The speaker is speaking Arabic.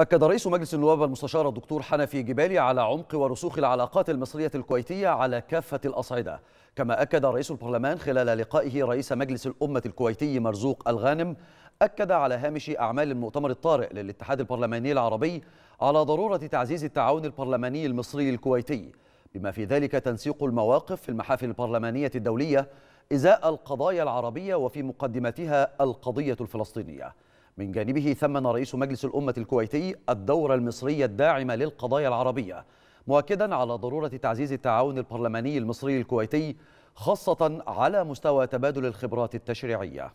أكد رئيس مجلس النواب المستشار الدكتور حنفي جبالي على عمق ورسوخ العلاقات المصرية الكويتية على كافة الأصعدة كما أكد رئيس البرلمان خلال لقائه رئيس مجلس الأمة الكويتي مرزوق الغانم أكد على هامش أعمال المؤتمر الطارئ للاتحاد البرلماني العربي على ضرورة تعزيز التعاون البرلماني المصري الكويتي بما في ذلك تنسيق المواقف في المحافل البرلمانية الدولية إزاء القضايا العربية وفي مقدمتها القضية الفلسطينية من جانبه ثمن رئيس مجلس الأمة الكويتي الدورة المصرية الداعمة للقضايا العربية مؤكدا على ضرورة تعزيز التعاون البرلماني المصري الكويتي خاصة على مستوى تبادل الخبرات التشريعية